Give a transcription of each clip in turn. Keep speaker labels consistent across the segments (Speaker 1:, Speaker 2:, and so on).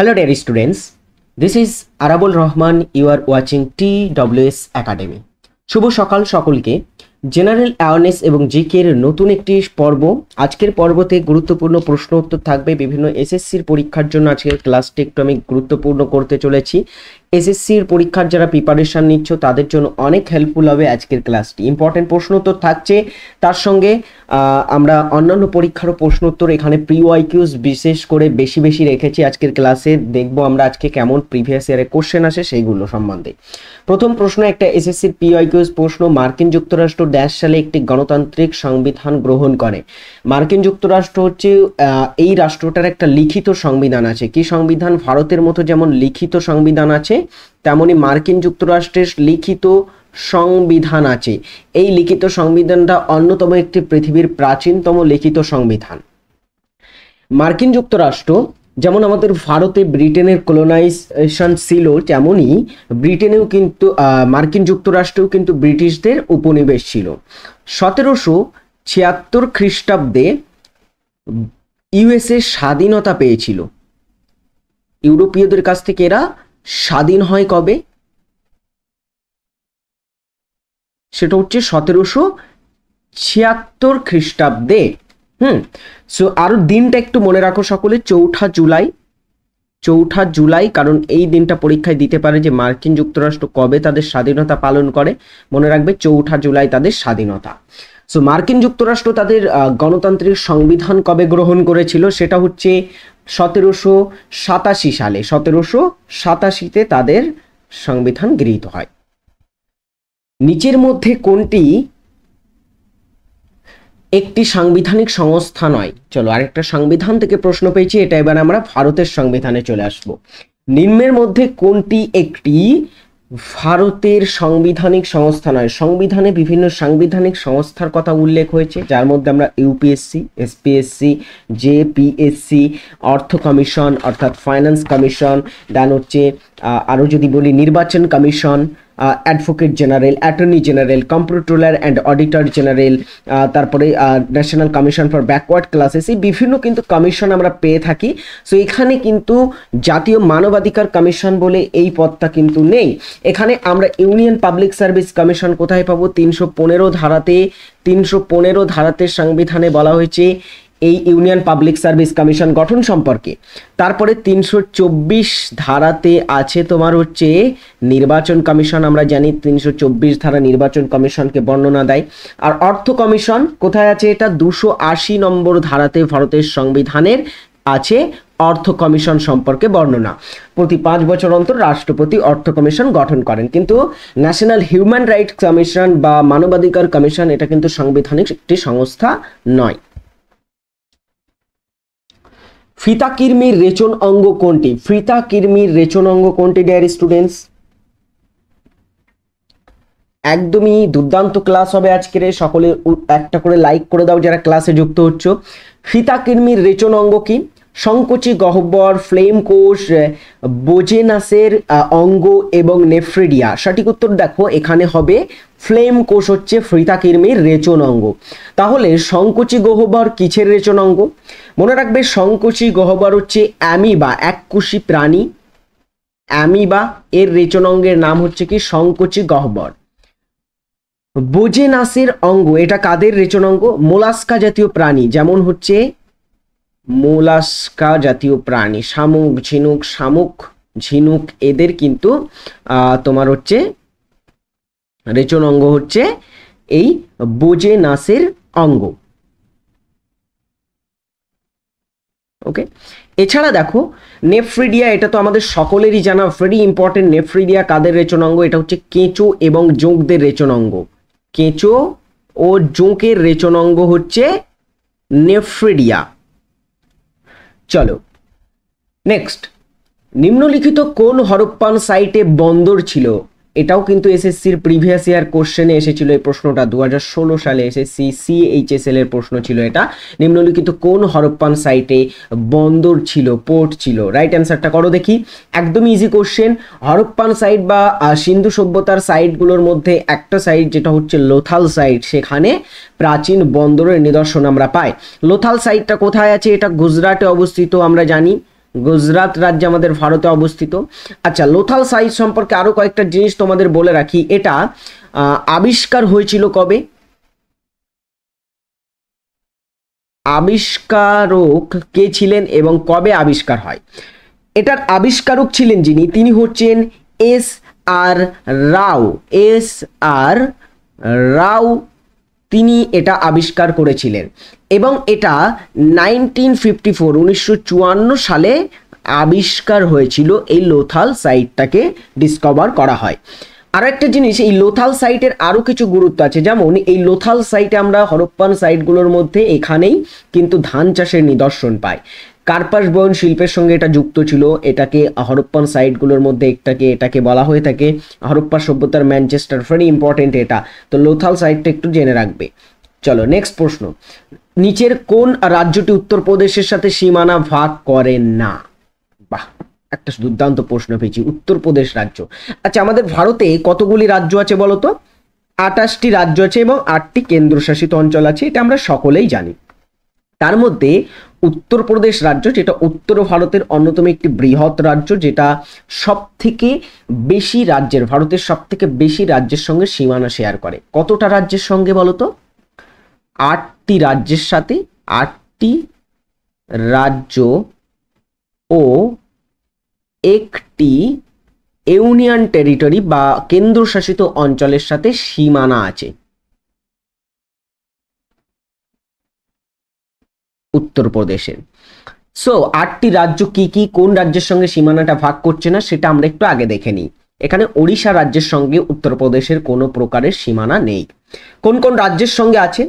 Speaker 1: Hello Hello dear students, this is Arabul Rahman, you are watching TWS Academy. শুভ সকাল সকলকে general awareness এবং জি জিকের নতুন একটি পর্ব আজকের পর্বতে গুরুত্বপূর্ণ প্রশ্ন উত্তর থাকবে বিভিন্ন এসএসসির পরীক্ষার জন্য আজকের ক্লাসটি একটু আমি গুরুত্বপূর্ণ করতে চলেছি এসএসসির পরীক্ষার যারা প্রিপারেশন নিচ্ছ তাদের জন্য অনেক হেল্পফুল হবে আজকের ক্লাসটি ইম্পর্টেন্ট উত্তর থাকছে তার সঙ্গে আমরা অন্যান্য পরীক্ষারও উত্তর এখানে প্রি ওয়াইকিউস বিশেষ করে বেশি বেশি রেখেছি আজকের ক্লাসে দেখব আমরা আজকে কেমন প্রিভিয়াস ইয়ারে কোশ্চেন আসে সেইগুলো সম্বন্ধে প্রথম প্রশ্ন একটা এসএসসির পি ওয়াইকিউস প্রশ্ন মার্কিন যুক্তরাষ্ট্র ড্যাশ সালে একটি গণতান্ত্রিক সংবিধান গ্রহণ করে মার্কিন যুক্তরাষ্ট্র হচ্ছে এই রাষ্ট্রটার একটা লিখিত সংবিধান আছে কি সংবিধান ভারতের মতো যেমন লিখিত সংবিধান আছে তেমনি মার্কিন যুক্তরাষ্ট্রের লিখিত সংবিধান আছে এই লিখিত সংবিধানটা অন্যতম একটি পৃথিবীর প্রাচীনতম লিখিত সংবিধান মার্কিন যুক্তরাষ্ট্র যেমন আমাদের ভারতে ব্রিটেনের কলোনাইজেশন ছিল তেমনই ব্রিটেনেও কিন্তু মার্কিন যুক্তরাষ্ট্রেও কিন্তু ব্রিটিশদের উপনিবেশ ছিল সতেরোশো ছিয়াত্তর খ্রিস্টাব্দে ইউএসএ স্বাধীনতা পেয়েছিল ইউরোপীয়দের কাছ থেকে এরা স্বাধীন হয় কবে সেটা হচ্ছে সতেরোশো ছিয়াত্তর খ্রিস্টাব্দে হুম সো আরও দিনটা একটু মনে রাখো সকলে চৌঠা জুলাই চৌঠা জুলাই কারণ এই দিনটা পরীক্ষায় দিতে পারে যে মার্কিন যুক্তরাষ্ট্র কবে তাদের স্বাধীনতা পালন করে মনে রাখবে চৌঠা জুলাই তাদের স্বাধীনতা সো মার্কিন যুক্তরাষ্ট্র তাদের গণতান্ত্রিক সংবিধান কবে গ্রহণ করেছিল সেটা হচ্ছে সতেরোশো সাতাশি সালে সতেরোশো সাতাশিতে তাদের সংবিধান গৃহীত হয় নিচের মধ্যে কোনটি একটি সাংবিধানিক সংস্থা নয় চলো আরেকটা সংবিধান থেকে প্রশ্ন পেয়েছি এটা এবার আমরা ভারতের সংবিধানে চলে আসব নিম্নের মধ্যে কোনটি একটি ভারতের সাংবিধানিক সংস্থা নয় সংবিধানে বিভিন্ন সাংবিধানিক সংস্থার কথা উল্লেখ হয়েছে যার মধ্যে আমরা ইউপিএসসি এসপিএসসি জেপিএসসি অর্থ কমিশন অর্থাৎ ফাইন্যান্স কমিশন দেন হচ্ছে আরও যদি বলি নির্বাচন commission advocate general attorney general computer and auditor general তারপরে national commission for backward classes এই বিভিন্ন কিন্তু কমিশন আমরা পেয়ে থাকি সো এখানে কিন্তু জাতীয় মানবাধিকার কমিশন বলে এই পদটা কিন্তু নেই এখানে আমরা ইউনিয়ন পাবলিক সার্ভিস কমিশন কোথায় পাবো তিনশো পনেরো ধারাতে তিনশো পনেরো ধারাতে সংবিধানে বলা হয়েছে এই ইউনিয়ন পাবলিক সার্ভিস কমিশন গঠন সম্পর্কে তারপরে তিনশো ধারাতে আছে তোমার হচ্ছে নির্বাচন কমিশন আমরা জানি তিনশো ধারা নির্বাচন কমিশনকে বর্ণনা দেয় আর অর্থ কমিশন কোথায় আছে এটা দুশো নম্বর ধারাতে ভারতের সংবিধানের আছে অর্থ কমিশন সম্পর্কে বর্ণনা প্রতি পাঁচ বছর অন্তর রাষ্ট্রপতি অর্থ কমিশন গঠন করেন কিন্তু ন্যাশনাল হিউম্যান রাইটস কমিশন বা মানবাধিকার কমিশন এটা কিন্তু সাংবিধানিক একটি সংস্থা নয় ফিতা কির্মির রেচন অঙ্গ কোনটি ফিতা কির্মির রেচন অঙ্গ কোনটি ডিয়ার স্টুডেন্টস একদমই দুর্দান্ত ক্লাস হবে আজকের সকলে একটা করে লাইক করে দাও যারা ক্লাসে যুক্ত হচ্ছ ফিতা কির্মির রেচন অঙ্গ কি সংকোচী গহ্বর ফ্লেম কোষ বোজেনাসের অঙ্গ এবং নেফ্রিডিয়া সঠিক উত্তর দেখো এখানে হবে ফ্লেম কোষ হচ্ছে ফ্রিতাকির্মির রেচন অঙ্গ তাহলে সংকোচী গহ্বর কিছের রেচন অঙ্গ মনে রাখবে সংকোচী গহ্বর হচ্ছে অ্যামিবা এককুশি প্রাণী অ্যামিবা এর রেচন অঙ্গের নাম হচ্ছে কি সংকোচী গহ্বর বোজেনাসের অঙ্গ এটা কাদের রেচন অঙ্গ মোলাস্কা জাতীয় প্রাণী যেমন হচ্ছে মোলাস্কা জাতীয় প্রাণী শামুক ঝিনুক শামুক ঝিনুক এদের কিন্তু তোমার হচ্ছে রেচন অঙ্গ হচ্ছে এই বোজে নাসের অঙ্গ ওকে এছাড়া দেখো নেফ্রিডিয়া এটা তো আমাদের সকলেরই জানা ভেরি ইম্পর্টেন্ট নেফ্রিডিয়া কাদের রেচন অঙ্গ এটা হচ্ছে কেঁচো এবং জোঁকদের রেচন অঙ্গ কেঁচো ও জোঁকের রেচন অঙ্গ হচ্ছে নেফ্রিডিয়া চলো নেক্সট নিম্নলিখিত কোন হরপ্পান সাইটে বন্দর ছিল এটাও কিন্তু এসএসসির প্রিভিয়াস ইয়ার কোশ্চেনে এসেছিল এই প্রশ্নটা দু সালে এসএসসি সিএইচএসএল এর প্রশ্ন ছিল এটা নিম্নলিখিত কোন হরপ্পান সাইটে বন্দর ছিল পোর্ট ছিল রাইট অ্যান্সারটা করো দেখি একদম ইজি কোশ্চেন হরপ্পান সাইট বা সিন্ধু সভ্যতার সাইটগুলোর মধ্যে একটা সাইট যেটা হচ্ছে লোথাল সাইট সেখানে প্রাচীন বন্দরের নিদর্শন আমরা পাই লোথাল সাইটটা কোথায় আছে এটা গুজরাটে অবস্থিত আমরা জানি গুজরাট রাজ্য আমাদের ভারতে অবস্থিত আচ্ছা লোথাল সাইজ সম্পর্কে আরও কয়েকটা জিনিস তোমাদের বলে রাখি এটা আবিষ্কার হয়েছিল কবে আবিষ্কারক কে ছিলেন এবং কবে আবিষ্কার হয় এটার আবিষ্কারক ছিলেন যিনি তিনি হচ্ছেন এস আর রাও এস আর রাও তিনি এটা আবিষ্কার করেছিলেন এবং এটা নাইনটিন ফিফটি ফোর উনিশশো চুয়ান্ন সালে আবিষ্কার হয়েছিল এই লোথাল সাইটটাকে ডিসকভার করা হয় আর একটা জিনিস এই লোথাল সাইটের আরও কিছু গুরুত্ব আছে যেমন এই লোথাল সাইটে আমরা হরপ্পান সাইটগুলোর মধ্যে এখানেই কিন্তু ধান চাষের নিদর্শন পাই কার্পাস বয়ন শিল্পের সঙ্গে এটা যুক্ত ছিল এটাকে হরপ্পান সাইটগুলোর মধ্যে একটাকে এটাকে বলা হয়ে থাকে হরপ্পা সভ্যতার ম্যানচেস্টার ভেরি ইম্পর্টেন্ট এটা তো লোথাল সাইডটা একটু জেনে রাখবে চলো নেক্সট প্রশ্ন নিচের কোন রাজ্যটি উত্তরপ্রদেশের সাথে সীমানা ভাগ করে না বাহ একটা দুর্দান্ত প্রশ্ন পেয়েছি উত্তরপ্রদেশ রাজ্য আচ্ছা আমাদের ভারতে কতগুলি রাজ্য আছে বলতো আটাশটি রাজ্য আছে এবং আটটি কেন্দ্রশাসিত অঞ্চল আছে এটা আমরা সকলেই জানি তার মধ্যে উত্তরপ্রদেশ রাজ্য যেটা উত্তর ভারতের অন্যতম একটি বৃহৎ রাজ্য যেটা সব থেকে বেশি রাজ্যের ভারতের সব থেকে বেশি রাজ্যের সঙ্গে সীমানা শেয়ার করে কতটা রাজ্যের সঙ্গে বলতো আটটি রাজ্যের সাথে আটটি রাজ্য ও একটি ইউনিয়ন টেরিটরি বা কেন্দ্রশাসিত অঞ্চলের সাথে সীমানা আছে উত্তরপ্রদেশের সো আটটি রাজ্য কি কি কোন রাজ্যের সঙ্গে সীমানাটা ভাগ করছে না সেটা আমরা একটু আগে দেখে নিই এখানে ওড়িশা রাজ্যের সঙ্গে উত্তরপ্রদেশের কোনো প্রকারের সীমানা নেই কোন কোন রাজ্যের সঙ্গে আছে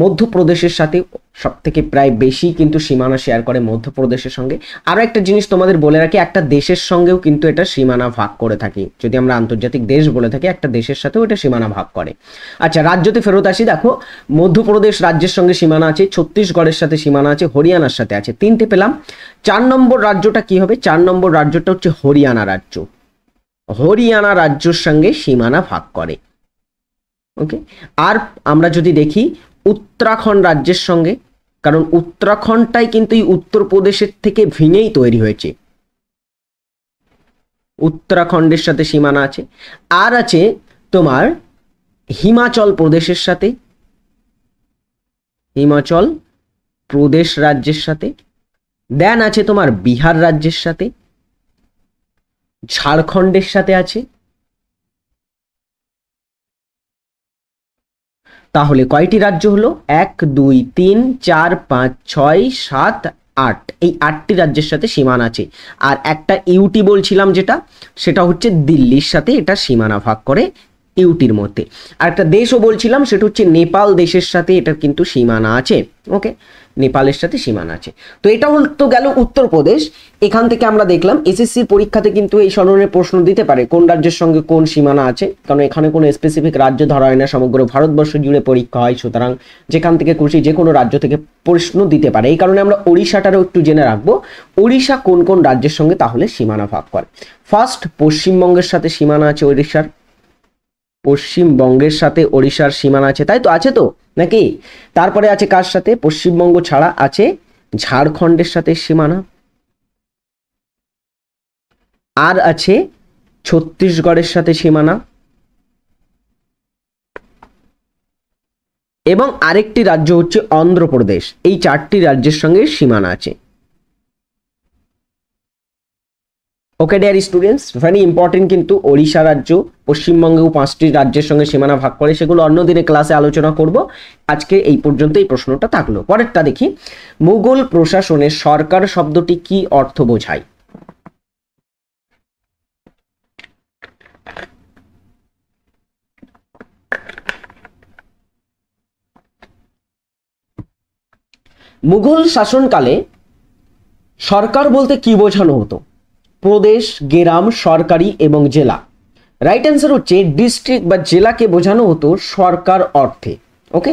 Speaker 1: মধ্যপ্রদেশের সাথে সব থেকে প্রায় বেশি কিন্তু সীমানা শেয়ার করে মধ্যপ্রদেশের সঙ্গে আরও একটা জিনিস তোমাদের বলে রাখি একটা দেশের সঙ্গেও কিন্তু এটা সীমানা ভাগ করে থাকি যদি আমরা আন্তর্জাতিক দেশ বলে থাকি একটা দেশের সাথেও এটা সীমানা ভাগ করে আচ্ছা রাজ্যতে ফেরত আসি দেখো মধ্যপ্রদেশ রাজ্যের সঙ্গে সীমানা আছে ছত্তিশগড়ের সাথে সীমানা আছে হরিয়ানার সাথে আছে তিনটে পেলাম চার নম্বর রাজ্যটা কি হবে চার নম্বর রাজ্যটা হচ্ছে হরিয়ানা রাজ্য হরিয়ানা রাজ্যর সঙ্গে সীমানা ভাগ করে ওকে আর আমরা যদি দেখি উত্তরাখণ্ড রাজ্যের সঙ্গে কারণ উত্তরাখণ্ডটাই কিন্তু এই উত্তরপ্রদেশের থেকে ভেঙেই তৈরি হয়েছে উত্তরাখণ্ডের সাথে সীমানা আছে আর আছে তোমার হিমাচল প্রদেশের সাথে হিমাচল প্রদেশ রাজ্যের সাথে দেন আছে তোমার বিহার রাজ্যের সাথে ঝাড়খণ্ডের সাথে আছে তাহলে কয়টি রাজ্য হলো এক দুই তিন চার পাঁচ ছয় সাত আট এই আটটি রাজ্যের সাথে সীমানা আছে আর একটা ইউটি বলছিলাম যেটা সেটা হচ্ছে দিল্লির সাথে এটা সীমানা ভাগ করে ইউটির মধ্যে আর একটা দেশও বলছিলাম সেটা হচ্ছে নেপাল দেশের সাথে এটার কিন্তু সীমানা আছে ওকে নেপালের সাথে সীমানা আছে তো এটা হল তো গেল উত্তরপ্রদেশ এখান থেকে আমরা দেখলাম এসএসসির পরীক্ষাতে কিন্তু এই ধরনের প্রশ্ন দিতে পারে কোন রাজ্যের সঙ্গে কোন সীমানা আছে কারণ এখানে কোনো স্পেসিফিক রাজ্য ধরা হয় না সমগ্র ভারতবর্ষ জুড়ে পরীক্ষা হয় সুতরাং যেখান থেকে খুশি যে কোনো রাজ্য থেকে প্রশ্ন দিতে পারে এই কারণে আমরা ওড়িশাটারও একটু জেনে রাখবো ওড়িশা কোন কোন রাজ্যের সঙ্গে তাহলে সীমানা ভাগ করে ফার্স্ট পশ্চিমবঙ্গের সাথে সীমানা আছে ওড়িশার পশ্চিমবঙ্গের সাথে ওড়িশার সীমানা আছে তাই তো আছে তো নাকি তারপরে আছে কার সাথে পশ্চিমবঙ্গ ছাড়া আছে ঝাড়খণ্ডের সাথে সীমানা আর আছে ছত্তিশগড়ের সাথে সীমানা এবং আরেকটি রাজ্য হচ্ছে অন্ধ্রপ্রদেশ এই চারটি রাজ্যের সঙ্গে সীমানা আছে okay dear students very important কিন্তু ওড়িশা রাজ্য পশ্চিমবঙ্গেও পাঁচটি রাজ্যের সঙ্গে সীমানা ভাগ করে সেগুলো অন্য দিনে ক্লাসে আলোচনা করব আজকে এই পর্যন্ত এই প্রশ্নটা থাকলো পরেরটা দেখি মুঘল প্রশাসনে সরকার শব্দটি কি অর্থ বোঝায় মুঘল শাসনকালে সরকার বলতে কি বোঝানো হতো প্রদেশ গেরাম সরকারি এবং জেলা রাইট অ্যান্সার হচ্ছে ডিস্ট্রিক্ট বা জেলাকে বোঝানো হতো সরকার অর্থে ওকে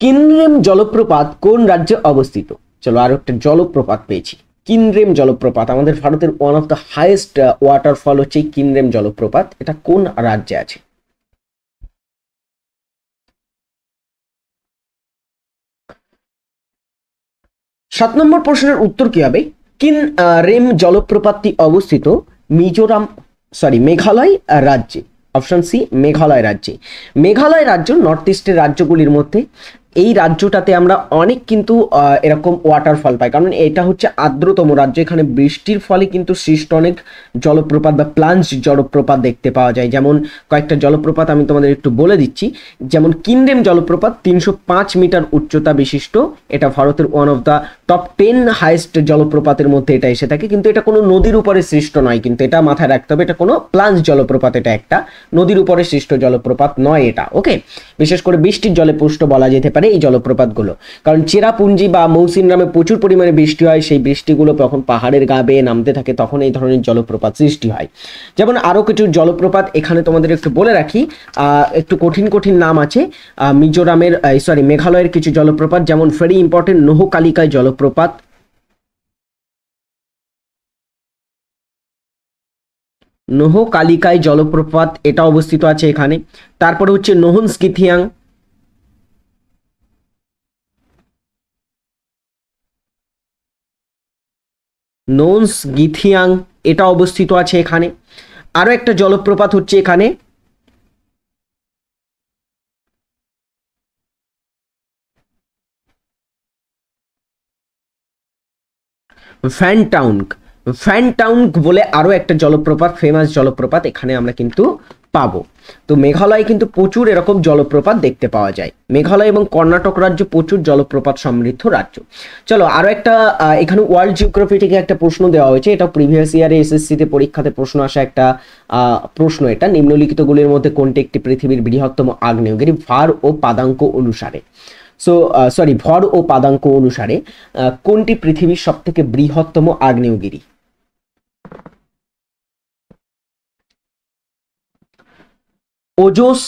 Speaker 1: কিনরেম জলপ্রপাত কোন রাজ্যে অবস্থিত চলো আরো একটা জলপ্রপাত পেয়েছি কিনরেম জলপ্রপাত আমাদের ভারতের one of the highest waterfall হচ্ছে কিনরেম জলপ্রপাত এটা কোন রাজ্যে আছে সাত নম্বর প্রশ্নের উত্তর কি হবে কিন রেম জলপ্রপাতটি অবস্থিত মিজোরাম সরি মেঘালয় রাজ্যে অপশন সি মেঘালয় রাজ্যে মেঘালয় রাজ্য নর্থ ইস্টের রাজ্যগুলির মধ্যে এই রাজ্যটাতে আমরা অনেক কিন্তু এরকম ওয়াটারফল পাই কারণ এটা হচ্ছে আর্দ্রতম রাজ্য এখানে বৃষ্টির ফলে কিন্তু সৃষ্ট অনেক জলপ্রপাত বা প্লাঞ্জ জলপ্রপাত দেখতে পাওয়া যায় যেমন কয়েকটা জলপ্রপাত আমি তোমাদের একটু বলে দিচ্ছি যেমন কিন্ডেম জলপ্রপাত তিনশো পাঁচ মিটার উচ্চতা বিশিষ্ট এটা ভারতের one of the top ten highest জলপ্রপাতের মধ্যে এটা এসে থাকে কিন্তু এটা কোনো নদীর উপরে সৃষ্ট নয় কিন্তু এটা মাথায় রাখতে হবে এটা কোনো প্লাঞ্জ জলপ্রপাত এটা একটা নদীর উপরে সৃষ্ট জলপ্রপাত নয় এটা ওকে বিশেষ করে বৃষ্টির জলে পুষ্ট বলা যেতে পারে পারে মানে এই জলপ্রপাতগুলো কারণ চেরাপুঞ্জি বা মৌসিন নামে প্রচুর পরিমাণে বৃষ্টি হয় সেই বৃষ্টিগুলো তখন পাহাড়ের গা বেয়ে নামতে থাকে তখন এই ধরনের জলপ্রপাত সৃষ্টি হয় যেমন আরও কিছু জলপ্রপাত এখানে তোমাদের একটু বলে রাখি একটু কঠিন কঠিন নাম আছে মিজোরামের সরি মেঘালয়ের কিছু জলপ্রপাত যেমন ভেরি ইম্পর্টেন্ট নোহকালিকায় জলপ্রপাত নোহকালিকায় জলপ্রপাত এটা অবস্থিত আছে এখানে তারপরে হচ্ছে নোহন স্কিথিয়াং নোনস গিথিয়াং এটা অবস্থিত আছে এখানে আরও একটা জলপ্রপাত হচ্ছে এখানে ফ্যানটাউনক ফ্যানটাউনক বলে আরও একটা জলপ্রপাত ফেমাস জলপ্রপাত এখানে আমরা কিন্তু পাবো তো মেঘালয়ে কিন্তু প্রচুর এরকম জলপ্রপাত দেখতে পাওয়া যায় মেঘালয় এবং কর্ণাটক রাজ্য প্রচুর জলপ্রপাত সমৃদ্ধ রাজ্য চলো আরও একটা এখানে ওয়ার্ল্ড জিওগ্রাফি থেকে একটা প্রশ্ন দেওয়া হয়েছে এটা প্রিভিয়াস ইয়ারে এসএসসিতে পরীক্ষাতে প্রশ্ন আসা একটা প্রশ্ন এটা নিম্নলিখিতগুলির মধ্যে কোনটি একটি পৃথিবীর বৃহত্তম আগ্নেয়গিরি ভার ও পাদাঙ্ক অনুসারে সো সরি ভর ও পাদাঙ্ক অনুসারে কোনটি পৃথিবীর সবথেকে বৃহত্তম আগ্নেয়গিরি ওজোস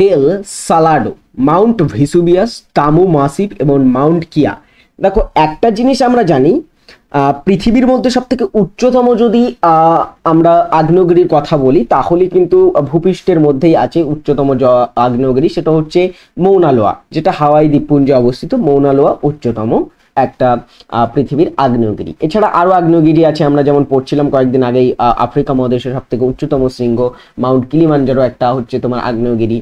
Speaker 1: ডেল সালাডো মাউন্ট ভিসুবিয়াস তামু মাসিভ এবং মাউন্ট কিয়া দেখো একটা জিনিস আমরা জানি পৃথিবীর মধ্যে সব থেকে উচ্চতম যদি আমরা আগ্নেয়গিরির কথা বলি তাহলে কিন্তু ভূপৃষ্ঠের মধ্যেই আছে উচ্চতম আগ্নেয়গিরি সেটা হচ্ছে মৌনালোয়া যেটা হাওয়াই দ্বীপপুঞ্জে অবস্থিত মৌনালোয়া উচ্চতম একটা পৃথিবীর আগ্নেয়গিরি এছাড়া আরও আগ্নেয়গিরি আছে আমরা যেমন পড়ছিলাম কয়েকদিন আগেই আফ্রিকা মহাদেশের সবথেকে উচ্চতম শৃঙ্গ মাউন্ট কিলিমাঞ্জারো একটা হচ্ছে তোমার আগ্নেয়গিরি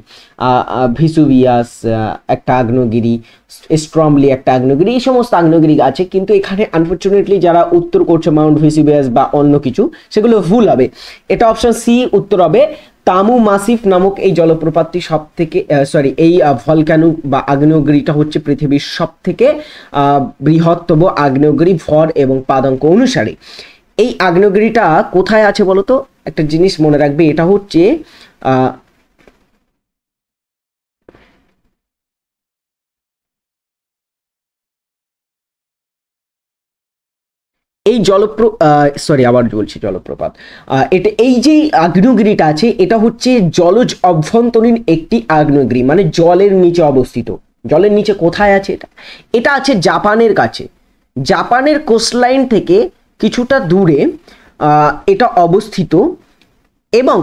Speaker 1: ভিসুবিয়াস একটা আগ্নেয়গিরি স্ট্রমলি একটা আগ্নেয়গিরি এই সমস্ত আগ্নেয়গিরি আছে কিন্তু এখানে আনফর্চুনেটলি যারা উত্তর করছে মাউন্ট ভিসুবিয়াস বা অন্য কিছু সেগুলো ভুল হবে এটা অপশন সি উত্তর হবে তামু মাসিফ নামক এই জলপ্রপাতটি সব থেকে সরি এই ভলক্যানো বা আগ্নেয়গিরিটা হচ্ছে পৃথিবীর সব থেকে বৃহত্তম আগ্নেয়গিরি ভর এবং পাদঙ্ক অনুসারে এই আগ্নেয়গিরিটা কোথায় আছে বলতো একটা জিনিস মনে রাখবে এটা হচ্ছে এই জলপ্র সরি আবার বলছি জলপ্রপাত এটা এই যে আগ্নেয়গিরিটা আছে এটা হচ্ছে জলজ অভ্যন্তরীণ একটি আগ্নেয়গিরি মানে জলের নিচে অবস্থিত জলের নিচে কোথায় আছে এটা এটা আছে জাপানের কাছে জাপানের কোস্টলাইন থেকে কিছুটা দূরে এটা অবস্থিত এবং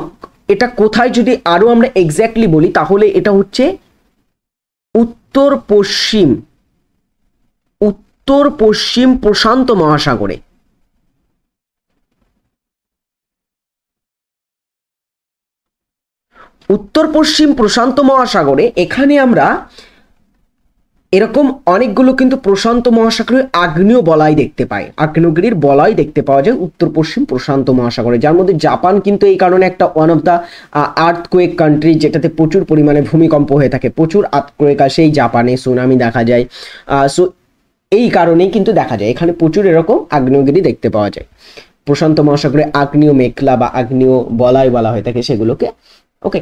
Speaker 1: এটা কোথায় যদি আরও আমরা এক্স্যাক্টলি বলি তাহলে এটা হচ্ছে উত্তর পশ্চিম উত্তর পশ্চিম প্রশান্ত মহাসাগরে উত্তর পশ্চিম প্রশান্ত মহাসাগরে এখানে আমরা এরকম অনেকগুলো কিন্তু প্রশান্ত মহাসাগরের আগ্নেয় বলাই দেখতে পাই আগ্নেয়গিরির বলাই দেখতে পাওয়া যায় উত্তর পশ্চিম প্রশান্ত মহাসাগরে যার মধ্যে জাপান কিন্তু এই কারণে একটা one of the earthquake country যেটাতে প্রচুর পরিমাণে ভূমিকম্প হয়ে থাকে প্রচুর আর্থকোয়েক আসে এই জাপানে সুনামি দেখা যায় সো এই কারণেই কিন্তু দেখা যায় এখানে প্রচুর এরকম আগ্নেয়গিরি দেখতে পাওয়া যায় প্রশান্ত মহাসাগরে আগ্নেয় মেঘলা বা আগ্নেয় বলাই বলা হয়ে থাকে সেগুলোকে ওকে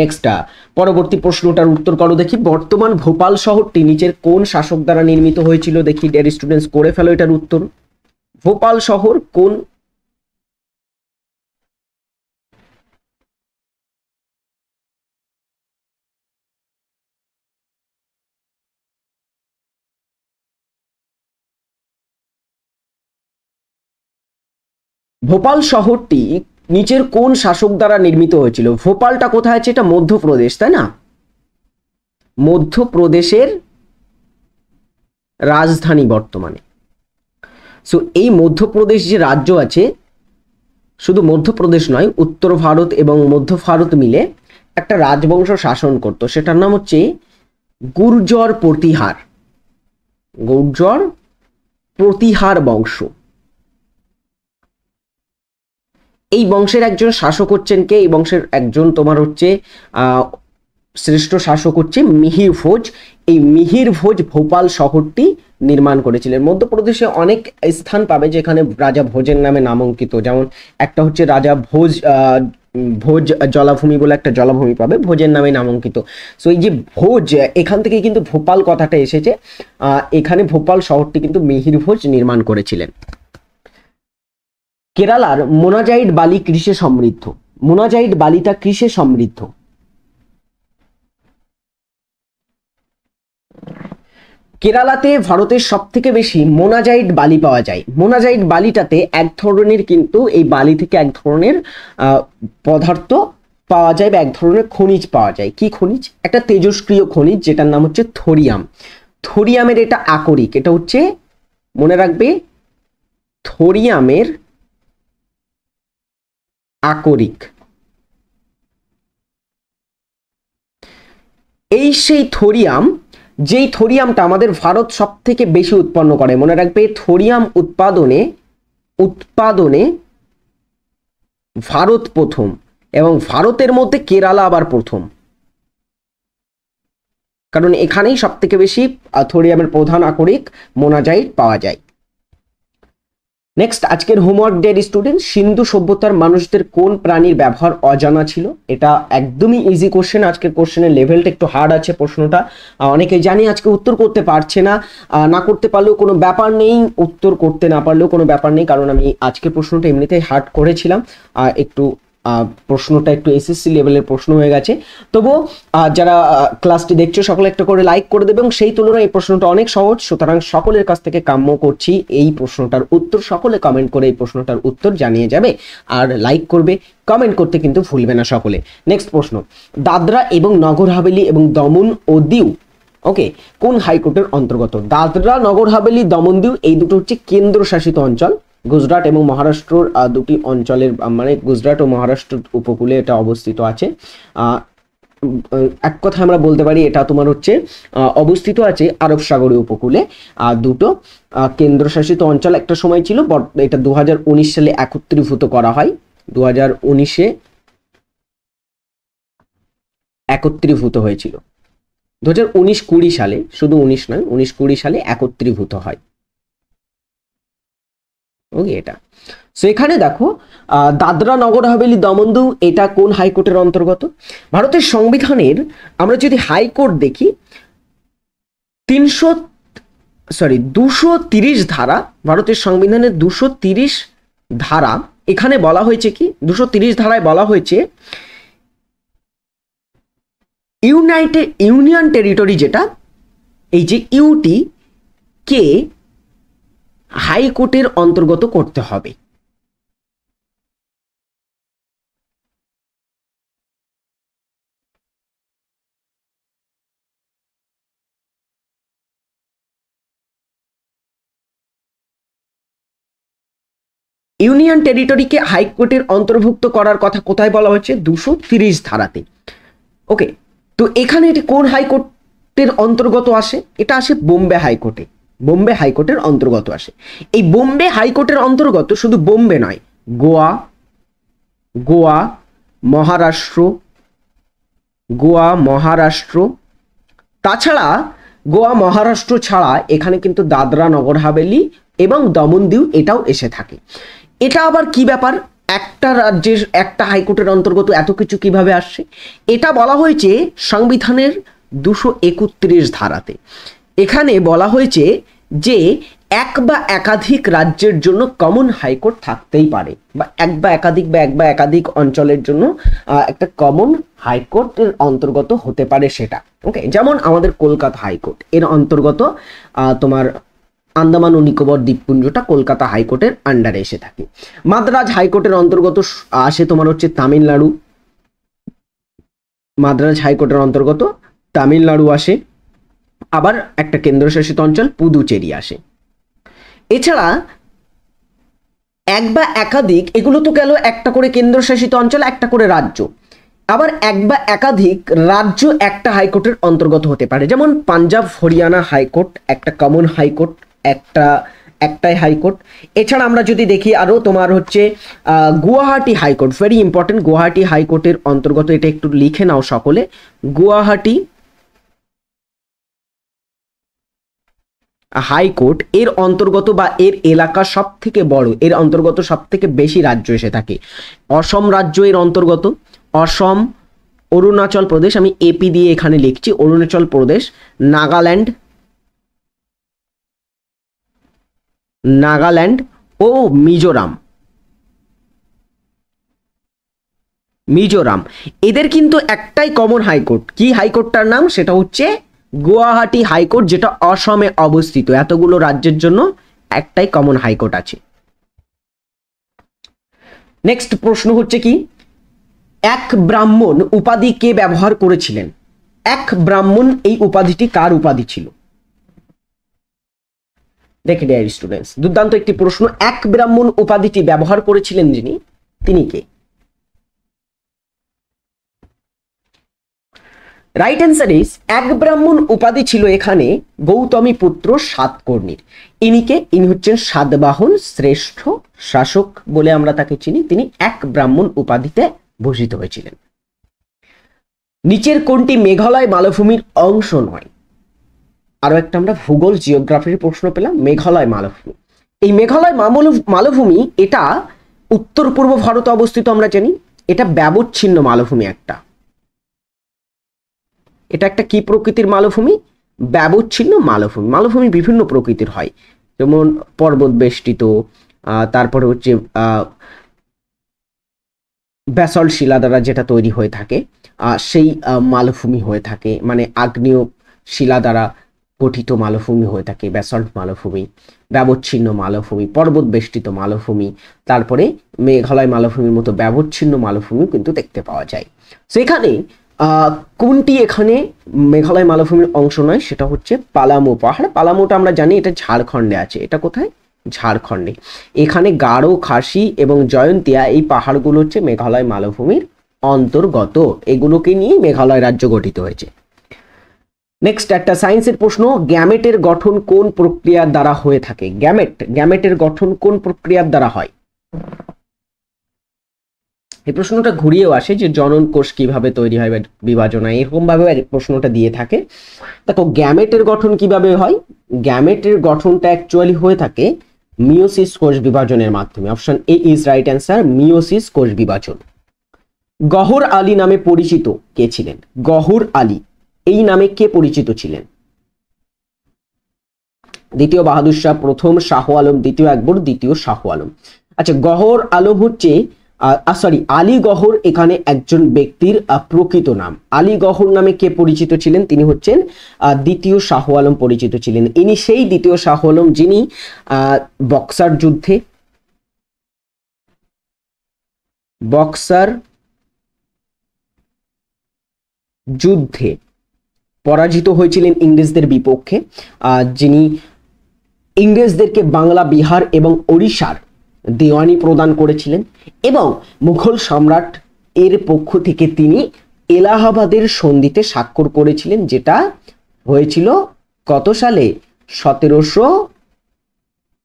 Speaker 1: নেক্সটটা পরবর্তী প্রশ্নটার উত্তর করো দেখি বর্তমান ভোপাল শহরটি নিচের কোন শাসক দ্বারা নির্মিত হয়েছিল দেখি ডের স্টুডেন্টস করে ফেলো এটার উত্তর ভোপাল শহর কোন ভোপাল শহরটি নিচের কোন শাসক দ্বারা নির্মিত হয়েছিল ভোপালটা কোথায় আছে এটা মধ্যপ্রদেশ তাই না মধ্যপ্রদেশের রাজধানী বর্তমানে সো এই মধ্যপ্রদেশ যে রাজ্য আছে শুধু মধ্যপ্রদেশ নয় উত্তর ভারত এবং মধ্য ভারত মিলে একটা রাজবংশ শাসন করত সেটার নাম হচ্ছে গুর্জর প্রতিহার গুর্জর প্রতিহার বংশ এই বংশের একজন শাসক হচ্ছেন কে এই বংশের একজন তোমার হচ্ছে শ্রেষ্ঠ শাসক হচ্ছে মিহির ভোজ এই মিহির ভোজ ভোপাল শহরটি নির্মাণ করেছিলেন মধ্যপ্রদেশে অনেক স্থান পাবে যেখানে রাজা ভোজের নামে নামাঙ্কিত যেমন একটা হচ্ছে রাজা ভোজ ভোজ জলাভূমি বলে একটা জলাভূমি পাবে ভোজের নামে নামাঙ্কিত সো এই যে ভোজ এখান থেকে কিন্তু ভোপাল কথাটা এসেছে এখানে ভোপাল শহরটি কিন্তু মিহির ভোজ নির্মাণ করেছিলেন কেরালার মোনাজাইট বালি কৃষে সমৃদ্ধ মোনাজাইট বালিটা কৃষে সমৃদ্ধ কেরালাতে ভারতের সব থেকে বেশি মোনাজাইট বালি পাওয়া যায় মোনাজাইট বালিটাতে এক ধরনের কিন্তু এই বালি থেকে এক ধরনের পদার্থ পাওয়া যায় বা এক ধরনের খনিজ পাওয়া যায় কি খনিজ একটা তেজস্ক্রিয় খনিজ যেটার নাম হচ্ছে থোরিয়াম থোরিয়ামের এটা আকরিক এটা হচ্ছে মনে রাখবে থোরিয়ামের আকরিক এই সেই থোরিয়াম যেই থোরিয়ামটা আমাদের ভারত সব থেকে বেশি উৎপন্ন করে মনে রাখবে থোরিয়াম উৎপাদনে উৎপাদনে ভারত প্রথম এবং ভারতের মধ্যে কেরালা আবার প্রথম কারণ এখানেই সব থেকে বেশি থোরিয়ামের প্রধান আকরিক মোনাজাইট পাওয়া যায় নেক্সট আজকের হোমওয়ার্ক ডেড স্টুডেন্ট সিন্ধু সভ্যতার মানুষদের কোন প্রাণীর ব্যবহার অজানা ছিল এটা একদমই ইজি কোশ্চেন আজকের কোশ্চেনের লেভেলটা একটু হার্ড আছে প্রশ্নটা অনেকে জানি আজকে উত্তর করতে পারছে না না করতে পারলেও কোনো ব্যাপার নেই উত্তর করতে না পারলেও কোনো ব্যাপার নেই কারণ আমি আজকের প্রশ্নটা এমনিতেই হার্ড করেছিলাম একটু প্রশ্নটা একটু এসএসসি লেভেলের প্রশ্ন হয়ে গেছে তবুও যারা ক্লাসটি দেখছো সকলে একটা করে লাইক করে দেবে এবং সেই তুলনায় এই প্রশ্নটা অনেক সহজ সুতরাং সকলের কাছ থেকে কাম্য করছি এই প্রশ্নটার উত্তর সকলে কমেন্ট করে এই প্রশ্নটার উত্তর জানিয়ে যাবে আর লাইক করবে কমেন্ট করতে কিন্তু ভুলবে না সকলে নেক্সট প্রশ্ন দাদরা এবং নগর হাভেলি এবং দমন ও দিউ ওকে কোন হাইকোর্টের অন্তর্গত দাদরা নগর হাভেলি দমন দিউ এই দুটো হচ্ছে কেন্দ্রশাসিত অঞ্চল গুজরাট এবং মহারাষ্ট্রর দুটি অঞ্চলের মানে গুজরাট ও মহারাষ্ট্র উপকূলে এটা অবস্থিত আছে এক কথা আমরা বলতে পারি এটা তোমার হচ্ছে অবস্থিত আছে আরব সাগরীয় উপকূলে আর দুটো কেন্দ্রশাসিত অঞ্চল একটা সময় ছিল এটা দু সালে একত্রীভূত করা হয় দু হাজার উনিশে একত্রীভূত হয়েছিল দু হাজার উনিশ কুড়ি সালে শুধু উনিশ নয় উনিশ কুড়ি সালে একত্রীভূত হয় ওকে এটা সো এখানে দেখো দাদরা নগর হাভেলি দমনদু এটা কোন হাইকোর্টের অন্তর্গত ভারতের সংবিধানের আমরা যদি হাইকোর্ট দেখি তিনশো সরি দুশো তিরিশ ধারা ভারতের সংবিধানের দুশো তিরিশ ধারা এখানে বলা হয়েছে কি দুশো তিরিশ ধারায় বলা হয়েছে ইউনাইটেড ইউনিয়ন টেরিটরি যেটা এই যে ইউটি কে হাইকোর্টের অন্তর্গত করতে হবে ইউনিয়ন টেরিটরিকে হাইকোর্টের অন্তর্ভুক্ত করার কথা কোথায় বলা হয়েছে দুশো তিরিশ ধারাতে ওকে তো এখানে এটি কোন হাইকোর্টের অন্তর্গত আসে এটা আসে বোম্বে হাইকোর্টে বোম্বে হাইকোর্টের অন্তর্গত আসে এই বোম্বে হাইকোর্টের অন্তর্গত শুধু বোম্বে নয় গোয়া গোয়া মহারাষ্ট্র গোয়া মহারাষ্ট্র তাছাড়া গোয়া মহারাষ্ট্র ছাড়া এখানে কিন্তু দাদরা নগর হাভেলি এবং দমন দিউ এটাও এসে থাকে এটা আবার কি ব্যাপার একটা রাজ্যের একটা হাইকোর্টের অন্তর্গত এত কিছু কিভাবে আসছে এটা বলা হয়েছে সংবিধানের দুশো একত্রিশ ধারাতে এখানে বলা হয়েছে যে এক বা একাধিক রাজ্যের জন্য কমন হাইকোর্ট থাকতেই পারে বা এক বা একাধিক বা এক বা একাধিক অঞ্চলের জন্য একটা কমন হাইকোর্টের অন্তর্গত হতে পারে সেটা ওকে যেমন আমাদের কলকাতা হাইকোর্ট এর অন্তর্গত তোমার আন্দামান ও নিকোবর দ্বীপপুঞ্জটা কলকাতা হাইকোর্টের আন্ডারে এসে থাকে মাদ্রাজ হাইকোর্টের অন্তর্গত আসে তোমার হচ্ছে তামিলনাড়ু মাদ্রাজ হাইকোর্টের অন্তর্গত তামিলনাড়ু আসে আবার একটা কেন্দ্রশাসিত অঞ্চল পুদুচেরি আসে এছাড়া এক বা একাধিক এগুলো তো গেল একটা করে কেন্দ্রশাসিত অঞ্চল একটা করে রাজ্য আবার এক বা একাধিক রাজ্য একটা হাইকোর্টের অন্তর্গত হতে পারে যেমন পাঞ্জাব হরিয়ানা হাইকোর্ট একটা কমন হাইকোর্ট একটা একটাই হাইকোর্ট এছাড়া আমরা যদি দেখি আরও তোমার হচ্ছে Guwahati high court very important Guwahati হাইকোর্টের অন্তর্গত এটা একটু লিখে নাও সকলে গুয়াহাটি হাইকোর্ট এর অন্তর্গত বা এর এলাকা সব থেকে বড় এর অন্তর্গত সব থেকে বেশি রাজ্য এসে থাকে অসম রাজ্য এর অন্তর্গত অসম অরুণাচল প্রদেশ আমি এপি দিয়ে এখানে লিখছি অরুণাচল প্রদেশ নাগাল্যান্ড নাগাল্যান্ড ও মিজোরাম মিজোরাম এদের কিন্তু একটাই কমন হাইকোর্ট কি হাইকোর্টটার নাম সেটা হচ্ছে গুয়াহাটি হাইকোর্ট যেটা অসমে অবস্থিত এতগুলো রাজ্যের জন্য একটাই কমন হাইকোর্ট আছে নেক্সট প্রশ্ন হচ্ছে কি এক ব্রাহ্মণ উপাধি কে ব্যবহার করেছিলেন এক ব্রাহ্মণ এই উপাধিটি কার উপাধি ছিল দেখে ডিয়ার স্টুডেন্টস দুর্দান্ত একটি প্রশ্ন এক ব্রাহ্মণ উপাধিটি ব্যবহার করেছিলেন যিনি তিনি কে রাইট অ্যান্সার ইস এক ব্রাহ্মণ উপাধি ছিল এখানে গৌতমী পুত্র সাতকর্ণীর ইনিকে ইনি হচ্ছেন সাতবাহন শ্রেষ্ঠ শাসক বলে আমরা তাকে চিনি তিনি এক ব্রাহ্মণ উপাধিতে ভূষিত হয়েছিলেন নিচের কোনটি মেঘালয় মালভূমির অংশ নয় আরও একটা আমরা ভূগোল জিওগ্রাফির প্রশ্ন পেলাম মেঘালয় মালভূমি এই মেঘালয় মালভূমি এটা উত্তর পূর্ব ভারতে অবস্থিত আমরা জানি এটা ব্যবচ্ছিন্ন মালভূমি একটা এটা একটা কি প্রকৃতির মালভূমি ব্যবচ্ছিন্ন মালভূমি মালভূমি বিভিন্ন প্রকৃতির হয় যেমন পর্বত বেষ্টিত তারপরে হচ্ছে ব্যাসল শিলা দ্বারা যেটা তৈরি হয়ে থাকে সেই মালভূমি হয়ে থাকে মানে আগ্নেয় শিলা দ্বারা গঠিত মালভূমি হয়ে থাকে ব্যাসল্ট মালভূমি ব্যবচ্ছিন্ন মালভূমি পর্বত বেষ্টিত মালভূমি তারপরে মেঘালয় মালভূমির মতো ব্যবচ্ছিন্ন মালভূমিও কিন্তু দেখতে পাওয়া যায় সেখানে কোনটি এখানে মেঘালয় মালভূমির অংশ নয় সেটা হচ্ছে পালামো পাহাড় পালামোটা আমরা জানি এটা ঝাড়খণ্ডে আছে এটা কোথায় ঝাড়খণ্ডে এখানে গাঢ় খাসি এবং জয়ন্তিয়া এই পাহাড়গুলো হচ্ছে মেঘালয় মালভূমির অন্তর্গত এগুলোকে নিয়ে মেঘালয় রাজ্য গঠিত হয়েছে নেক্সট একটা সায়েন্সের প্রশ্ন গ্যামেটের গঠন কোন প্রক্রিয়ার দ্বারা হয়ে থাকে গ্যামেট গ্যামেটের গঠন কোন প্রক্রিয়ার দ্বারা হয় এই প্রশ্নটা ঘুরিয়েও আসে যে জনন কোষ কিভাবে তৈরি হয় বা বিভাজনা এরকমভাবে প্রশ্নটা দিয়ে থাকে দেখো গ্যামেটের গঠন কিভাবে হয় গ্যামেটের গঠনটা অ্যাকচুয়ালি হয়ে থাকে মিওসিস কোষ বিভাজনের মাধ্যমে option A is right answer meiosis কোষ বিভাজন গহর আলী নামে পরিচিত কে ছিলেন গহর আলী এই নামে কে পরিচিত ছিলেন দ্বিতীয় বাহাদুর শাহ প্রথম শাহ আলম দ্বিতীয় একবর দ্বিতীয় শাহ আলম আচ্ছা গহর আলম হচ্ছে সরি আলী গহর এখানে একজন ব্যক্তির প্রকৃত নাম আলী গহর নামে কে পরিচিত ছিলেন তিনি হচ্ছেন দ্বিতীয় শাহ আলম পরিচিত ছিলেন ইনি সেই দ্বিতীয় শাহ আলম যিনি বক্সার যুদ্ধে বক্সার যুদ্ধে পরাজিত হয়েছিলেন ইংরেজদের বিপক্ষে যিনি ইংরেজদেরকে বাংলা বিহার এবং ওড়িশার দেওয়ানি প্রদান করেছিলেন এবং মুঘল সম্রাট এর পক্ষ থেকে তিনি এলাহাবাদের সন্ধিতে স্বাক্ষর করেছিলেন যেটা হয়েছিল কত সালে সতেরোশো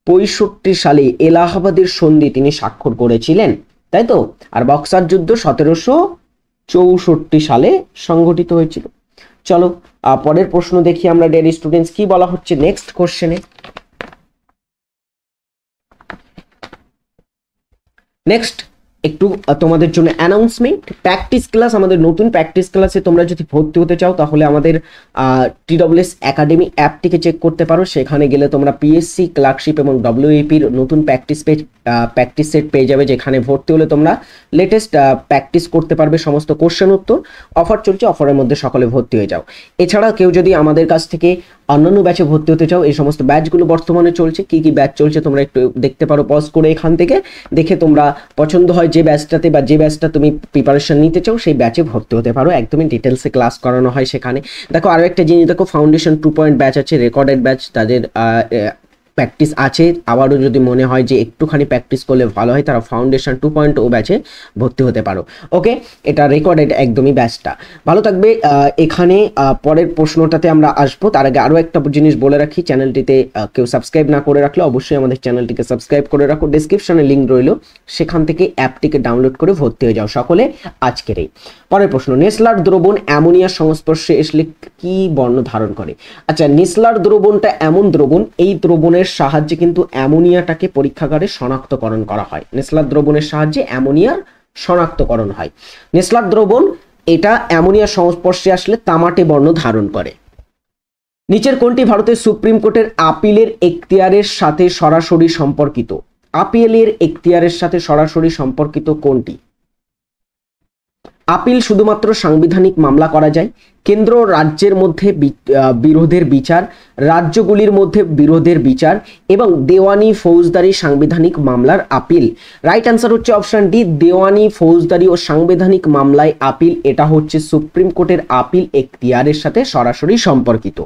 Speaker 1: পঁয়ষট্টি সালে এলাহাবাদের সন্ধি তিনি স্বাক্ষর করেছিলেন তাই তো আর বক্সার যুদ্ধ সতেরোশো চৌষট্টি সালে সংঘটিত হয়েছিল চলো পরের প্রশ্ন দেখি আমরা ডেয়ারি স্টুডেন্টস কি বলা হচ্ছে নেক্সট কোশ্চেনে নেক্সট একটু তোমাদের জন্য অ্যানাউন্সমেন্ট প্র্যাকটিস ক্লাস আমাদের নতুন প্র্যাকটিস ক্লাসে তোমরা যদি ভর্তি হতে চাও তাহলে আমাদের টি টিডব্লিউএস একাডেমি অ্যাপটিকে চেক করতে পারো সেখানে গেলে তোমরা পিএসসি ক্লার্কশিপ এবং ডব্লিউএপির নতুন প্র্যাকটিস পেজ প্র্যাকটিস সেট পেয়ে যাবে যেখানে ভর্তি হলে তোমরা লেটেস্ট প্র্যাকটিস করতে পারবে সমস্ত কোশ্চেন উত্তর অফার চলছে অফারের মধ্যে সকলে ভর্তি হয়ে যাও এছাড়া কেউ যদি আমাদের কাছ থেকে অন্যান্য ব্যাচে ভর্তি হতে চাও এই সমস্ত ব্যাচগুলো বর্তমানে চলছে কি কি ব্যাচ চলছে তোমরা একটু দেখতে পারো পজ করে এখান থেকে দেখে তোমরা পছন্দ হয় যে ব্যাচটাতে বা যে ব্যাচটা তুমি প্রিপারেশন নিতে চাও সেই ব্যাচে ভর্তি হতে পারো একদমই ডিটেলসে ক্লাস করানো হয় সেখানে দেখো আরও একটা জিনিস দেখো ফাউন্ডেশন টু পয়েন্ট ব্যাচ আছে রেকর্ডেড ব্যাচ তাদের প্র্যাকটিস আছে আবারও যদি মনে হয় যে একটুখানি প্র্যাকটিস করলে ভালো হয় তারা ফাউন্ডেশন টু পয়েন্ট ও ব্যাচে ভর্তি হতে পারো ওকে এটা রেকর্ডেড একদমই ব্যাচটা ভালো থাকবে এখানে পরের প্রশ্নটাতে আমরা আসবো তার আগে আরও একটা জিনিস বলে রাখি চ্যানেলটিতে কেউ সাবস্ক্রাইব না করে রাখলে অবশ্যই আমাদের চ্যানেলটিকে সাবস্ক্রাইব করে রাখো ডিসক্রিপশানে লিঙ্ক রইল সেখান থেকে অ্যাপটিকে ডাউনলোড করে ভর্তি হয়ে যাও সকলে আজকেরই পরের প্রশ্ন নেসলার দ্রবণ অ্যামোনিয়ার সংস্পর্শে এসলে কি বর্ণ ধারণ করে আচ্ছা নেসলার দ্রবণটা এমন দ্রবণ এই দ্রবণের দ্রবণের সাহায্যে কিন্তু অ্যামোনিয়াটাকে পরীক্ষাগারে শনাক্তকরণ করা হয় নেসলার দ্রবণের সাহায্যে অ্যামোনিয়ার শনাক্তকরণ হয় নেসলার দ্রবণ এটা অ্যামোনিয়ার সংস্পর্শে আসলে তামাটে বর্ণ ধারণ করে নিচের কোনটি ভারতের সুপ্রিম কোর্টের আপিলের এখতিয়ারের সাথে সরাসরি সম্পর্কিত আপিলের এখতিয়ারের সাথে সরাসরি সম্পর্কিত কোনটি আপিল শুধুমাত্র সাংবিধানিক মামলা করা যায় কেন্দ্র রাজ্যের মধ্যে বিরোধের বিচার রাজ্যগুলির মধ্যে বিরোধের বিচার এবং দেওয়ানি ফৌজদারি সাংবিধানিক মামলার আপিল রাইট অ্যান্সার হচ্ছে অপশান ডি দেওয়ানি ফৌজদারি ও সাংবিধানিক মামলায় আপিল এটা হচ্ছে সুপ্রিম কোর্টের আপিল এখতিয়ারের সাথে সরাসরি সম্পর্কিত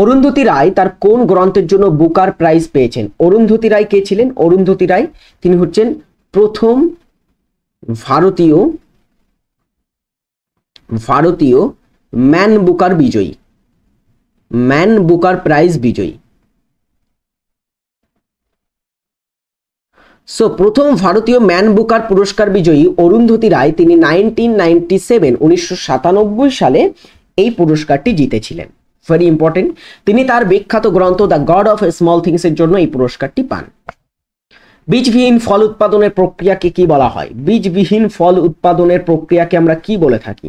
Speaker 1: অরুন্ধতী রায় তার কোন গ্রন্থের জন্য বুকার প্রাইজ পেয়েছেন অরুন্ধতী রায় কে ছিলেন অরুন্ধতী রায় তিনি হচ্ছেন প্রথম ভারতীয় ভারতীয় ম্যান বুকার বিজয়ী ম্যান বুকার প্রাইজ বিজয়ী সো প্রথম ভারতীয় ম্যান বুকার পুরস্কার বিজয়ী অরুন্ধতী রায় তিনি নাইনটিন নাইনটি সেভেন উনিশশো সাতানব্বই সালে এই পুরস্কারটি জিতেছিলেন ভেরি ইম্পর্টেন্ট তিনি তার বিখ্যাত গ্রন্থ দ্য গড অফ স্মল থিংসের জন্য এই পুরস্কারটি পান বীজবিহীন ফল উৎপাদনের প্রক্রিয়াকে কি বলা হয় বীজবিহীন ফল উৎপাদনের প্রক্রিয়াকে আমরা কি বলে থাকি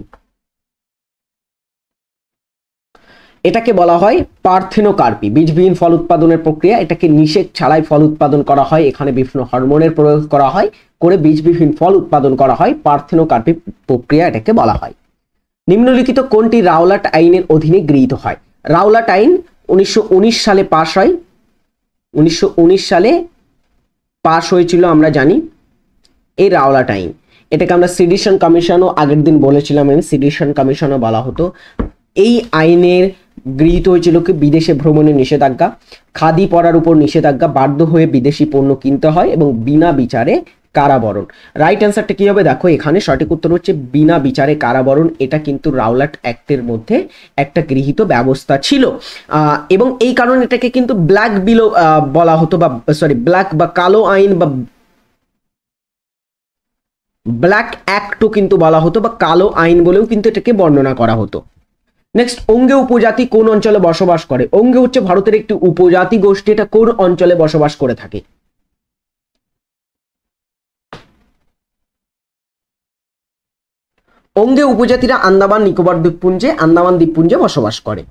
Speaker 1: এটাকে বলা হয় পার্থেনোকার্পি বীজবিহীন ফল উৎপাদনের প্রক্রিয়া এটাকে নিষেক ছাড়াই ফল উৎপাদন করা হয় এখানে বিভিন্ন হরমোনের প্রয়োগ করা হয় করে বীজবিহীন ফল উৎপাদন করা হয় পার্থেনোকার্পি প্রক্রিয়া এটাকে বলা হয় নিম্নলিখিত কোনটি রাওলাট আইনের অধীনে গৃহীত হয় রাওলাট আইন উনিশশো সালে পাশ হয় উনিশশো সালে পাশ হয়েছিল আমরা জানি এই রাওলাট আইন এটাকে আমরা সিডিশন কমিশনও আগের দিন বলেছিলাম সিডিশন কমিশনও বলা হতো এই আইনের গৃহীত হয়েছিল কি বিদেশে ভ্রমণের নিষেধাজ্ঞা খাদি পরার উপর নিষেধাজ্ঞা বাধ্য হয়ে বিদেশি পণ্য কিনতে হয় এবং বিনা বিচারে কারাবরণ রাইট অ্যান্সারটা কী হবে দেখো এখানে সঠিক উত্তর হচ্ছে বিনা বিচারে কারাবরণ এটা কিন্তু রাওলাট অ্যাক্টের মধ্যে একটা গৃহীত ব্যবস্থা ছিল এবং এই কারণে এটাকে কিন্তু ব্ল্যাক বিলো বলা হতো বা সরি ব্ল্যাক বা কালো আইন বা ব্ল্যাক অ্যাক্টও কিন্তু বলা হতো বা কালো আইন বলেও কিন্তু এটাকে বর্ণনা করা হতো নেক্সট অঙ্গে উপজাতি কোন অঞ্চলে বসবাস করে অঙ্গে হচ্ছে ভারতের একটি উপজাতি গোষ্ঠী এটা কোন অঞ্চলে বসবাস করে থাকে অঙ্গে উপজাতিরা আন্দামান নিকোবর দ্বীপপুঞ্জে আন্দামান দ্বীপপুঞ্জে বসবাস করে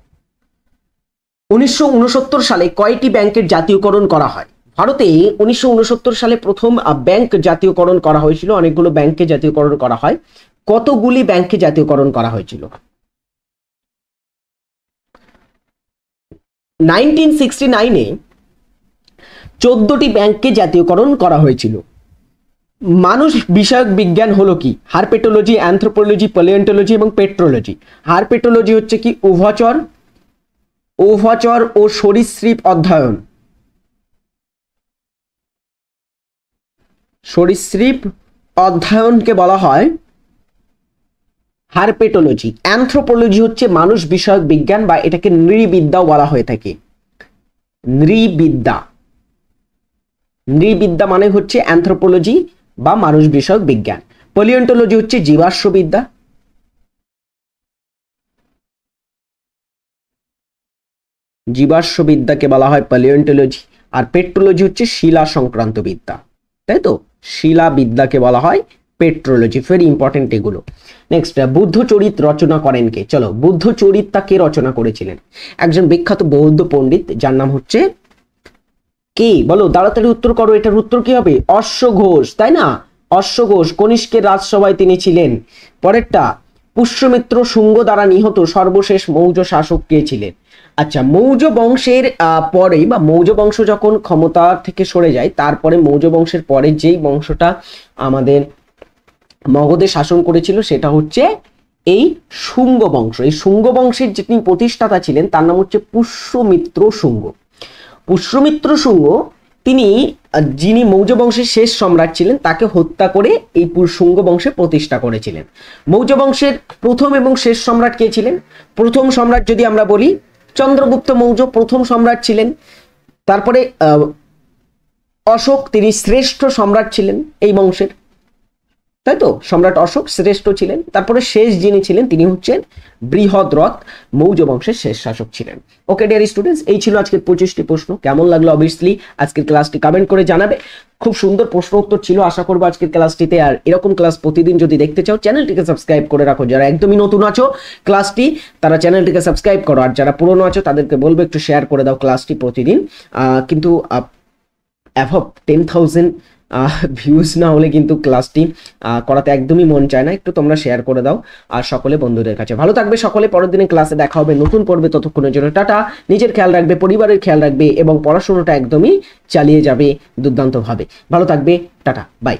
Speaker 1: উনিশশো সালে কয়টি ব্যাংকের জাতীয়করণ করা হয় ভারতে উনিশশো সালে প্রথম ব্যাংক জাতীয়করণ করা হয়েছিল অনেকগুলো ব্যাংকে জাতীয়করণ করা হয় কতগুলি ব্যাংকে জাতীয়করণ করা হয়েছিল নাইনটিন সিক্সটি নাইনে চোদ্দটি ব্যাংককে জাতীয়করণ করা হয়েছিল মানুষ বিষয়ক বিজ্ঞান হলো কি হারপেটোলজি অ্যান্থ্রোপোলজি পলিয়েন্টোলজি এবং পেট্রোলজি হারপেটোলজি হচ্ছে কি উভচর উভচর ও সরীসৃপ অধ্যয়ন সরীসৃপ অধ্যয়নকে বলা হয় হারপেটোলজি অ্যান্থ্রোপোলজি হচ্ছে মানুষ বিষয়ক বিজ্ঞান বা এটাকে নৃবিদ্যাও বলা হয়ে থাকে নৃবিদ্যা নৃবিদ্যা মানে হচ্ছে অ্যান্থ্রোপোলজি বা মানুষ বিষয়ক বিজ্ঞান পলিওন্টোলজি হচ্ছে জীবাশ্মবিদ্যা জীবাশ্মবিদ্যাকে বলা হয় পলিওন্টোলজি আর পেট্রোলজি হচ্ছে শিলা সংক্রান্ত বিদ্যা তাই তো শিলা বিদ্যাকে বলা হয় পেট্রোলজি ভেরি ইম্পর্টেন্ট এগুলো নেক্সট বুদ্ধচরিত রচনা করেন কে চলো বুদ্ধচরিত তা কে রচনা করেছিলেন একজন বিখ্যাত বৌদ্ধ পণ্ডিত যার নাম হচ্ছে কে বলো তাড়াতাড়ি উত্তর করো এটার উত্তর কি হবে অশ্ব ঘোষ তাই না অশ্ব ঘোষ কনিষ্কের রাজসভায় তিনি ছিলেন পরেরটা পুষ্যমিত্র শুঙ্গ দ্বারা নিহত সর্বশেষ মৌর্য শাসক কে ছিলেন আচ্ছা মৌর্য বংশের পরে বা মৌর্য বংশ যখন ক্ষমতা থেকে সরে যায় তারপরে মৌর্য বংশের পরে যেই বংশটা আমাদের মগধে শাসন করেছিল সেটা হচ্ছে এই শুঙ্গ বংশ এই শুঙ্গ বংশের যিনি প্রতিষ্ঠাতা ছিলেন তার নাম হচ্ছে পুষ্যমিত্র শুঙ্গ পুষ্যমিত্র শুঙ্গ তিনি যিনি মৌর্য বংশের শেষ সম্রাট ছিলেন তাকে হত্যা করে এই শুঙ্গ বংশে প্রতিষ্ঠা করেছিলেন মৌর্য বংশের প্রথম এবং শেষ সম্রাট কে ছিলেন প্রথম সম্রাট যদি আমরা বলি চন্দ্রগুপ্ত মৌর্য প্রথম সম্রাট ছিলেন তারপরে অশোক তিনি শ্রেষ্ঠ সম্রাট ছিলেন এই বংশের তাই তো সম্রাট অশোক শ্রেষ্ঠ ছিলেন তারপরে শেষ যিনি ছিলেন তিনি হচ্ছেন বৃহদ্রথ মৌর্য বংশের শেষ শাসক ছিলেন ওকে ডিয়ার স্টুডেন্টস এই ছিল আজকের পঁচিশটি প্রশ্ন কেমন লাগলো অবভিয়াসলি আজকের ক্লাসটি কমেন্ট করে জানাবে খুব সুন্দর প্রশ্ন উত্তর ছিল আশা করবো আজকের ক্লাসটিতে আর এরকম ক্লাস প্রতিদিন যদি দেখতে চাও চ্যানেলটিকে সাবস্ক্রাইব করে রাখো যারা একদমই নতুন আছো ক্লাসটি তারা চ্যানেলটিকে সাবস্ক্রাইব করো আর যারা পুরনো আছো তাদেরকে বলবো একটু শেয়ার করে দাও ক্লাসটি প্রতিদিন কিন্তু অ্যাভব টেন থাউজেন্ড ভিউজ না হলে কিন্তু ক্লাসটি করাতে একদমই মন চায় না একটু তোমরা শেয়ার করে দাও আর সকলে বন্ধুদের কাছে ভালো থাকবে সকলে পরের দিনে ক্লাসে দেখা হবে নতুন পড়বে ততক্ষণের জন্য টাটা নিজের খেয়াল রাখবে পরিবারের খেয়াল রাখবে এবং পড়াশোনাটা একদমই চালিয়ে যাবে দুর্দান্তভাবে ভালো থাকবে টাটা বাই